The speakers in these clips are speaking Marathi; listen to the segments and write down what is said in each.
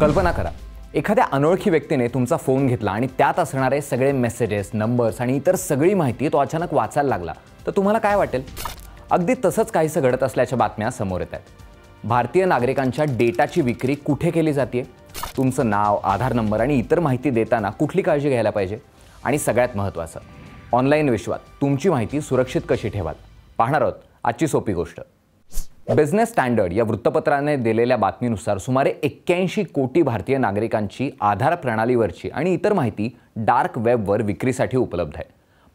कल्पना करा एखाद्या अनोळखी व्यक्तीने तुमचा फोन घेतला आणि त्यात असणारे सगळे मेसेजेस नंबर्स आणि इतर सगळी माहिती तो अचानक वाचायला लागला तर तुम्हाला काय वाटेल अगदी तसंच काहीसं घडत असल्याच्या बातम्या समोर येत आहेत भारतीय नागरिकांच्या डेटाची विक्री कुठे केली जाते तुमचं नाव आधार नंबर आणि इतर माहिती देताना कुठली काळजी घ्यायला पाहिजे आणि सगळ्यात महत्त्वाचं ऑनलाईन विश्वात तुमची माहिती सुरक्षित कशी ठेवाल पाहणार आहोत आजची सोपी गोष्ट बिझनेस स्टँडर्ड या वृत्तपत्राने दिलेल्या बातमीनुसार सुमारे एक्क्याऐंशी कोटी भारतीय नागरिकांची आधार प्रणालीवरची आणि इतर माहिती डार्क वेबवर विक्रीसाठी उपलब्ध आहे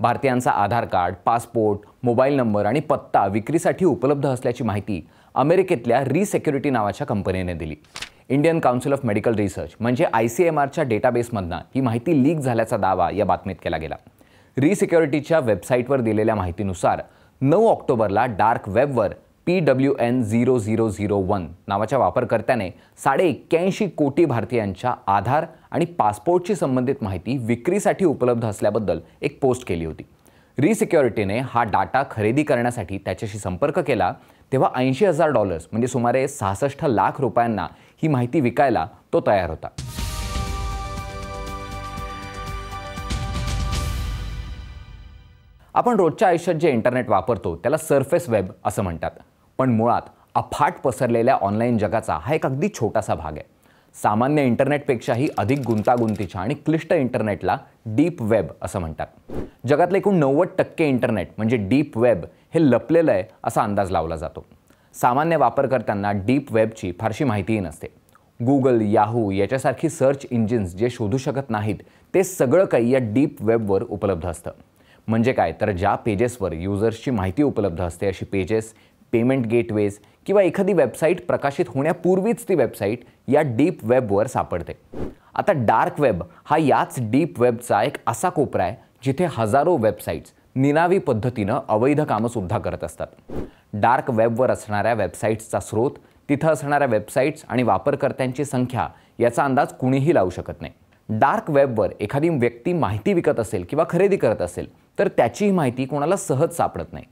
भारतीयांचा Aadhaar card passport mobile number आणि पत्ता विक्रीसाठी उपलब्ध असल्याची माहिती अमेरिकेतल्या सेक्युरिटी नावाच्या कंपनीने दिली Indian Council of Medical Research म्हणजे आय सी एम आरच्या डेटाबेसमधनं ही माहिती लीक झाल्याचा दावा या बातमीत केला गेला रिसिक्युरिटीच्या वेबसाईटवर दिलेल्या माहितीनुसार नऊ ऑक्टोबरला डार्क वेबवर P W N zero zero zero one नावाच्या वापरकर्त्याने साडे एक्क्याऐंशी कोटी भारतीयांच्या आधार आणि पासपोर्टशी संबंधित माहिती विक्रीसाठी उपलब्ध असल्याबद्दल एक पोस्ट केली होती रिसिक्युरिटीने हा डाटा खरेदी करण्यासाठी त्याच्याशी संपर्क केला तेव्हा ऐंशी हजार डॉलर्स म्हणजे सुमारे सहासष्ट लाख रुपयांना ही माहिती विकायला तो तयार होता आपण रोजच्या आयुष्यात जे इंटरनेट वापरतो त्याला सरफेस वेब असं म्हणतात पण मुळात अफाट पसरलेल्या ऑनलाईन जगाचा हा एक अगदी छोटासा भाग आहे सामान्य इंटरनेटपेक्षाही अधिक गुंतागुंतीच्या आणि क्लिष्ट इंटरनेटला डीप वेब असं म्हणतात जगातलं एकूण नव्वद टक्के इंटरनेट म्हणजे डीप वेब हे लपलेलं आहे असा अंदाज लावला जातो सामान्य वापरकर्त्यांना डीप वेबची फारशी माहितीही नसते गुगल याहू याच्यासारखी सर्च इंजिन्स जे शोधू शकत नाहीत ते सगळं काही या डीप वेबवर उपलब्ध असतं म्हणजे काय तर ज्या पेजेसवर युजर्सची माहिती उपलब्ध असते अशी पेजेस पेमेंट गेटवेज किंवा एखादी वेबसाईट प्रकाशित होण्यापूर्वीच ती वेबसाईट या डीप वेबवर सापडते आता डार्क वेब हा याच डीप वेबचा एक असा कोपरा आहे जिथे हजारो वेबसाईट्स निनावी पद्धतीनं अवैध कामंसुद्धा करत असतात डार्क वेबवर असणाऱ्या वेबसाईट्सचा स्रोत तिथं असणाऱ्या वेबसाईट्स आणि वापरकर्त्यांची संख्या याचा अंदाज कुणीही लावू शकत नाही डार्क वेबवर एखादी व्यक्ती माहिती विकत असेल किंवा खरेदी करत असेल तर त्याचीही माहिती कोणाला सहज सापडत नाही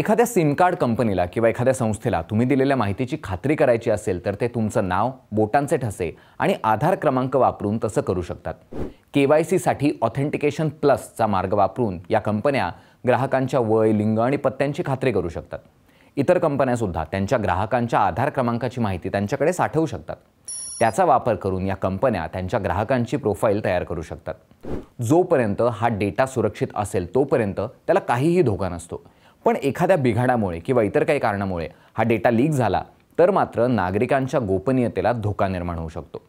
एखाद्या सिम कार्ड कंपनीला किंवा एखाद्या संस्थेला तुम्ही दिलेल्या माहितीची खात्री करायची असेल तर ते तुमचं नाव बोटांचे ठसे आणि आधार क्रमांक वापरून तसं करू शकतात के वाय सीसाठी ऑथेंटिकेशन प्लसचा मार्ग वापरून या कंपन्या ग्राहकांच्या वय लिंग आणि पत्त्यांची खात्री करू शकतात इतर कंपन्यासुद्धा त्यांच्या ग्राहकांच्या आधार क्रमांकाची माहिती त्यांच्याकडे साठवू शकतात त्याचा वापर करून या कंपन्या त्यांच्या ग्राहकांची प्रोफाईल तयार करू शकतात जोपर्यंत हा डेटा सुरक्षित असेल तोपर्यंत त्याला काहीही धोका नसतो पण एखाद्या बिघाडामुळे किंवा इतर काही कारणामुळे हा डेटा लीक झाला तर मात्र नागरिकांच्या गोपनीयतेला धोका निर्माण होऊ शकतो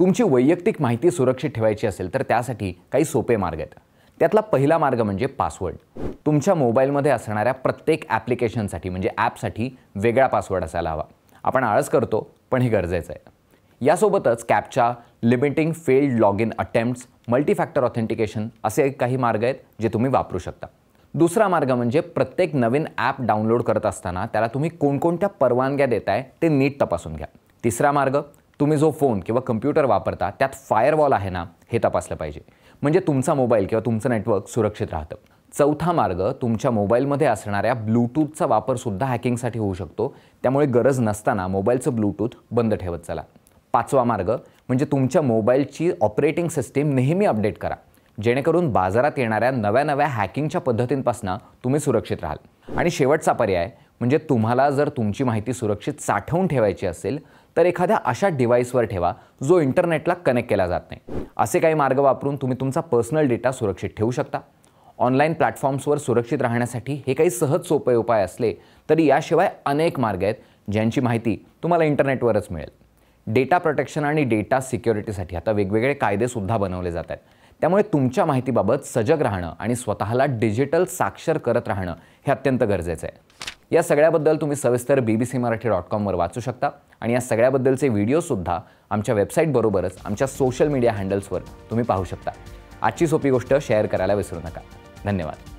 तुमची वैयक्तिक माहिती सुरक्षित ठेवायची असेल तर त्यासाठी काही सोपे मार्ग आहेत त्यातला पहिला मार्ग म्हणजे पासवर्ड तुमच्या मोबाईलमध्ये असणाऱ्या प्रत्येक ॲप्लिकेशनसाठी म्हणजे ॲपसाठी वेगळा पासवर्ड असायला हवा आपण आळस करतो पण हे गरजेचं आहे यासोबतच captcha limiting failed log in attempts multifactor authentication असे काही मार्ग आहेत जे तुम्ही वापरू शकता दुसरा मार्ग म्हणजे प्रत्येक नवीन ॲप डाउनलोड करत असताना त्याला तुम्ही कोणकोणत्या परवानग्या देत आहे ते नीट तपासून घ्या तिसरा मार्ग तुम्ही जो फोन किंवा कम्प्युटर वापरता त्यात फायरवॉल आहे ना हे तपासलं पाहिजे म्हणजे तुमचा मोबाईल किंवा तुमचं नेटवर्क सुरक्षित राहतं चौथा मार्ग तुमच्या मोबाईलमध्ये असणाऱ्या ब्लूटूथचा वापरसुद्धा हॅकिंगसाठी होऊ शकतो त्यामुळे गरज नसताना मोबाईलचं ब्लूटूथ बंद ठेवत चला पाचवा मार्ग म्हणजे तुमच्या मोबाईलची ऑपरेटिंग सिस्टीम नेहमी अपडेट करा जेणेकरून बाजारात येणाऱ्या नव्या नव्या हॅकिंगच्या पद्धतींपासून तुम्ही सुरक्षित राहाल आणि शेवटचा पर्याय म्हणजे तुम्हाला जर तुमची माहिती सुरक्षित साठवून ठेवायची असेल तर एखाद्या अशा डिव्हाइसवर ठेवा जो इंटरनेटला कनेक्ट केला जात नाही असे काही मार्ग वापरून तुम्ही तुमचा पर्सनल डेटा सुरक्षित ठेवू शकता ऑनलाईन प्लॅटफॉर्म्सवर सुरक्षित राहण्यासाठी हे काही सहज सोपे उपाय असले तरी याशिवाय अनेक मार्ग आहेत ज्यांची माहिती तुम्हाला इंटरनेटवरच मिळेल डेटा प्रोटेक्शन आणि डेटा सिक्युरिटीसाठी आता वेगवेगळे कायदेसुद्धा बनवले जात आहेत त्यामुळे तुमच्या माहितीबाबत सजग राहणं आणि स्वतःला डिजिटल साक्षर करत राहणं हे अत्यंत गरजेचं आहे या सगळ्याबद्दल तुम्ही सविस्तर B B C Marathi dot कॉमवर वाचू शकता आणि या सगळ्याबद्दलचे व्हिडिओसुद्धा आमच्या वेबसाईटबरोबरच आमच्या सोशल मीडिया हँडल्सवर तुम्ही पाहू शकता आजची सोपी गोष्ट शेअर करायला विसरू नका धन्यवाद